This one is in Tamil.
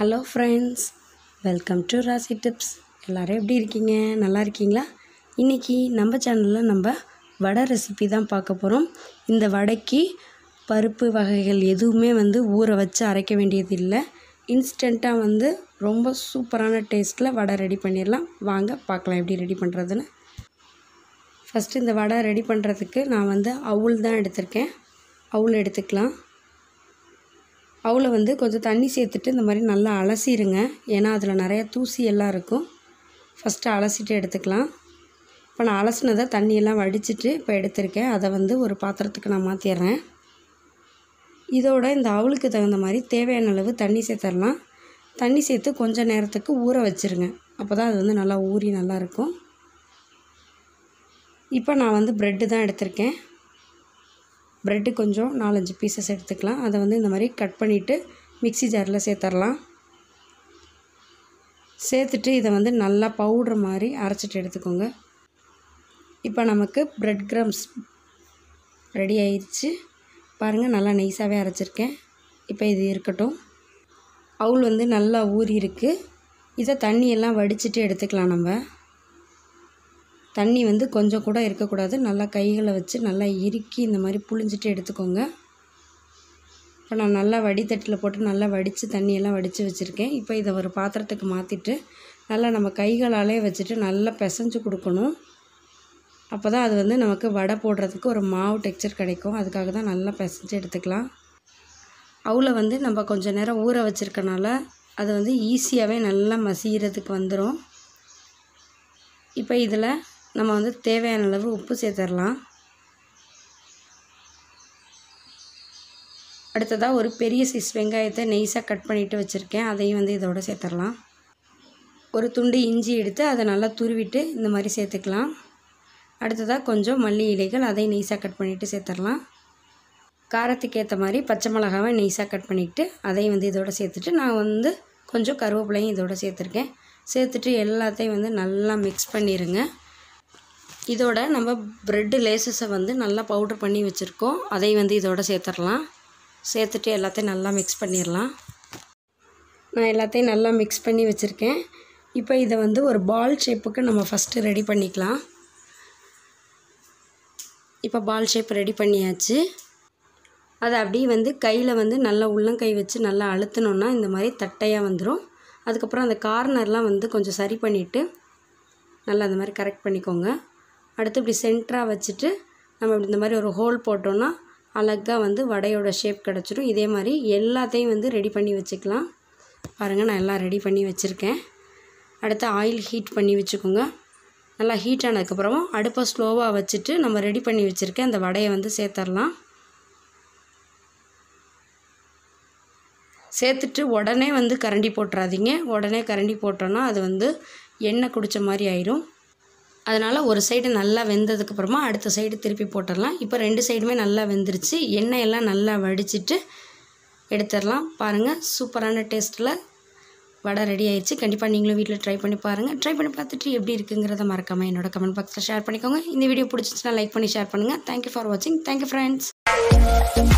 hello friends welcome to Rasi tips எல்லோரும் எப்படி இருக்கீங்க நல்லா இருக்கீங்களா இன்றைக்கி நம்ம சேனலில் நம்ம வடை ரெசிபி தான் பார்க்க போகிறோம் இந்த வடைக்கு பருப்பு வகைகள் எதுவுமே வந்து ஊற வச்சு அரைக்க வேண்டியது இல்லை இன்ஸ்டண்ட்டாக வந்து ரொம்ப சூப்பரான டேஸ்ட்டில் வடை ரெடி பண்ணிடலாம் வாங்க பார்க்கலாம் எப்படி ரெடி பண்ணுறதுன்னு ஃபஸ்ட்டு இந்த வடை ரெடி பண்ணுறதுக்கு நான் வந்து அவுள் தான் எடுத்திருக்கேன் அவுள் எடுத்துக்கலாம் அவ்வளோ வந்து கொஞ்சம் தண்ணி சேர்த்துட்டு இந்த மாதிரி நல்லா அலசிடுங்க ஏன்னா அதில் நிறையா தூசி எல்லாம் இருக்கும் ஃபஸ்ட்டு அலசிட்டு எடுத்துக்கலாம் இப்போ நான் அலசினதை தண்ணியெல்லாம் வடிச்சிட்டு இப்போ எடுத்திருக்கேன் அதை வந்து ஒரு பாத்திரத்துக்கு நான் மாற்றிடுறேன் இதோட இந்த அவளுக்கு தகுந்த மாதிரி தேவையான அளவு தண்ணி சேர்த்துடலாம் தண்ணி சேர்த்து கொஞ்சம் நேரத்துக்கு ஊற வச்சுருங்க அப்போ தான் அது வந்து நல்லா ஊறி நல்லாயிருக்கும் இப்போ நான் வந்து ப்ரெட்டு தான் எடுத்திருக்கேன் ப்ரெட்டு கொஞ்சம் நாலஞ்சு பீசஸ் எடுத்துக்கலாம் அதை வந்து இந்த மாதிரி கட் பண்ணிவிட்டு மிக்சி ஜாரில் சேர்த்துடலாம் சேர்த்துட்டு இதை வந்து நல்லா பவுடர் மாதிரி அரைச்சிட்டு எடுத்துக்கோங்க இப்போ நமக்கு ப்ரெட் க்ரம்ஸ் ரெடி ஆயிடுச்சு பாருங்கள் நல்லா நைஸாகவே அரைச்சிருக்கேன் இப்போ இது இருக்கட்டும் அவுள் வந்து நல்லா ஊறி இருக்குது இதை தண்ணியெல்லாம் வடிச்சிட்டு எடுத்துக்கலாம் நம்ம தண்ணி வந்து கொஞ்சம் கூட இருக்கக்கூடாது நல்லா கைகளை வச்சு நல்லா இறுக்கி இந்த மாதிரி புழிஞ்சிட்டு எடுத்துக்கோங்க இப்போ நான் நல்லா வடித்தட்டில் போட்டு நல்லா வடித்து தண்ணியெல்லாம் வடித்து வச்சுருக்கேன் இப்போ இதை ஒரு பாத்திரத்துக்கு மாற்றிட்டு நல்லா நம்ம கைகளாலே வச்சுட்டு நல்லா பிசைஞ்சு கொடுக்கணும் அப்போ தான் அது வந்து நமக்கு வடை போடுறதுக்கு ஒரு மாவு டெக்ஸ்சர் கிடைக்கும் அதுக்காக தான் நல்லா பிசைஞ்சு எடுத்துக்கலாம் அவளை வந்து நம்ம கொஞ்சம் நேரம் ஊற வச்சுருக்கனால அது வந்து ஈஸியாகவே நல்லா மசிகிறதுக்கு வந்துடும் இப்போ இதில் நம்ம வந்து தேவையான அளவு உப்பு சேர்த்துடலாம் அடுத்ததாக ஒரு பெரிய சைஸ் வெங்காயத்தை நெய்ஸாக கட் பண்ணிவிட்டு வச்சுருக்கேன் அதையும் வந்து இதோடு சேர்த்துடலாம் ஒரு துண்டு இஞ்சி எடுத்து அதை நல்லா துருவிட்டு இந்த மாதிரி சேர்த்துக்கலாம் அடுத்ததாக கொஞ்சம் மல்லி இலைகள் அதை நெய்ஸாக கட் பண்ணிவிட்டு சேர்த்துடலாம் காரத்துக்கு ஏற்ற மாதிரி பச்சை மிளகாவை நெய்ஸாக கட் பண்ணிவிட்டு அதையும் வந்து இதோடு சேர்த்துட்டு நான் வந்து கொஞ்சம் கருவேப்பிலையும் இதோடு சேர்த்துருக்கேன் சேர்த்துட்டு எல்லாத்தையும் வந்து நல்லா மிக்ஸ் பண்ணிடுங்க இதோட நம்ம ப்ரெட்டு லேசஸை வந்து நல்லா பவுட்ரு பண்ணி வச்சுருக்கோம் அதை வந்து இதோட சேர்த்துடலாம் சேர்த்துட்டு எல்லாத்தையும் நல்லா மிக்ஸ் பண்ணிடலாம் நான் எல்லாத்தையும் நல்லா மிக்ஸ் பண்ணி வச்சுருக்கேன் இப்போ இதை வந்து ஒரு பால் ஷேப்புக்கு நம்ம ஃபஸ்ட்டு ரெடி பண்ணிக்கலாம் இப்போ பால் ஷேப் ரெடி பண்ணியாச்சு அதை அப்படியே வந்து கையில் வந்து நல்லா உள்ளங்கை வச்சு நல்லா அழுத்தினோன்னா இந்த மாதிரி தட்டையாக வந்துடும் அதுக்கப்புறம் அந்த கார்னர்லாம் வந்து கொஞ்சம் சரி பண்ணிவிட்டு நல்லா அந்த மாதிரி கரெக்ட் பண்ணிக்கோங்க அடுத்து இப்படி சென்டராக வச்சுட்டு நம்ம இப்படி இந்த மாதிரி ஒரு ஹோல் போட்டோன்னா அழகாக வந்து வடையோட ஷேப் கிடச்சிரும் இதே மாதிரி எல்லாத்தையும் வந்து ரெடி பண்ணி வச்சுக்கலாம் பாருங்கள் நான் எல்லாம் ரெடி பண்ணி வச்சுருக்கேன் அடுத்து ஆயில் ஹீட் பண்ணி வச்சுக்கோங்க நல்லா ஹீட் ஆனதுக்கப்புறமும் அடுப்பை ஸ்லோவாக வச்சுட்டு நம்ம ரெடி பண்ணி வச்சுருக்கேன் அந்த வடையை வந்து சேர்த்துடலாம் சேர்த்துட்டு உடனே வந்து கரண்டி போட்டுறாதீங்க உடனே கரண்டி போட்டோன்னா அது வந்து எண்ணெய் குடித்த மாதிரி ஆயிரும் அதனால் ஒரு சைடு நல்லா வெந்ததுக்கப்புறமா அடுத்த சைடு திருப்பி போட்டுடலாம் இப்போ ரெண்டு சைடுமே நல்லா வெந்துருச்சு எண்ணெய் எல்லாம் நல்லா வடிச்சிட்டு எடுத்துடலாம் பாருங்கள் சூப்பரான டேஸ்ட்டில் வடை ரெடி ஆயிடுச்சு கண்டிப்பாக நீங்களும் வீட்டில் ட்ரை பண்ணி பாருங்கள் ட்ரை பண்ணி பார்த்துட்டு எப்படி இருக்குங்கிறத மறக்காமல் என்னோடய கமெண்ட் பாக்ஸில் ஷேர் பண்ணிக்கோங்க இந்த வீடியோ பிடிச்சிச்சுன்னா லைக் பண்ணி ஷேர் பண்ணுங்கள் தேங்க்யூ ஃபார் வாட்சிங் தேங்க்யூ ஃப்ரெண்ட்ஸ்